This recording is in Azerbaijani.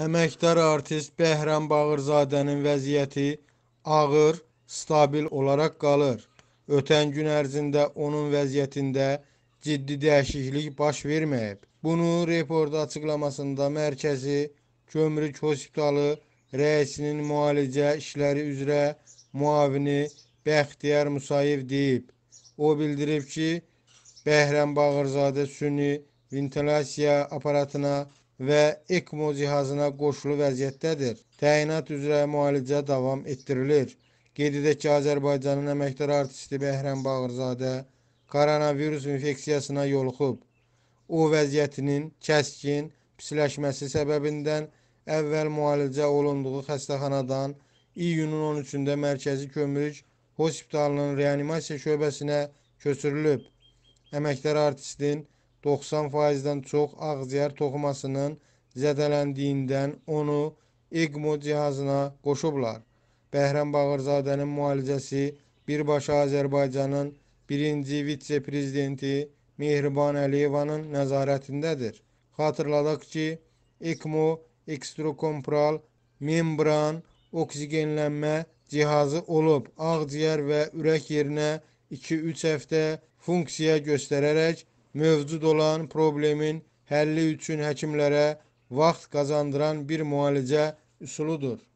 Əməkdar artist Bəhrəm Bağırzadənin vəziyyəti ağır, stabil olaraq qalır. Ötən gün ərzində onun vəziyyətində ciddi dəyişiklik baş verməyib. Bunu reporta açıqlamasında mərkəzi Gömrük Hospitalı rəisinin müalicə işləri üzrə müavini Bəxtiyar Musayev deyib. O bildirib ki, Bəhrəm Bağırzadə süni ventilasiya aparatına və ECMO cihazına qoşulu vəziyyətdədir. Təyinat üzrə müalicə davam etdirilir. Qeyd edək ki, Azərbaycanın əməkdar artisti Bəhrəm Bağırzadə koronavirus infeksiyasına yoluxub. O vəziyyətinin kəskin pisləşməsi səbəbindən əvvəl müalicə olunduğu xəstəxanadan iyunun 13-də mərkəzi kömürlük hospitalının reanimasiya şöbəsinə köçürülüb. Əməkdar artistin 90%-dən çox ağciyər toxumasının zədələndiyindən onu ECMO cihazına qoşublar. Bəhrəm Bağırzadənin müalicəsi birbaşa Azərbaycanın birinci vitse-prezidenti Mehriban Əliyevanın nəzarətindədir. Xatırladaq ki, ECMO ekstrakompral membran oksigenlənmə cihazı olub, ağciyər və ürək yerinə 2-3 həftə funksiya göstərərək mövcud olan problemin həlli üçün həkimlərə vaxt qazandıran bir müalicə üsuludur.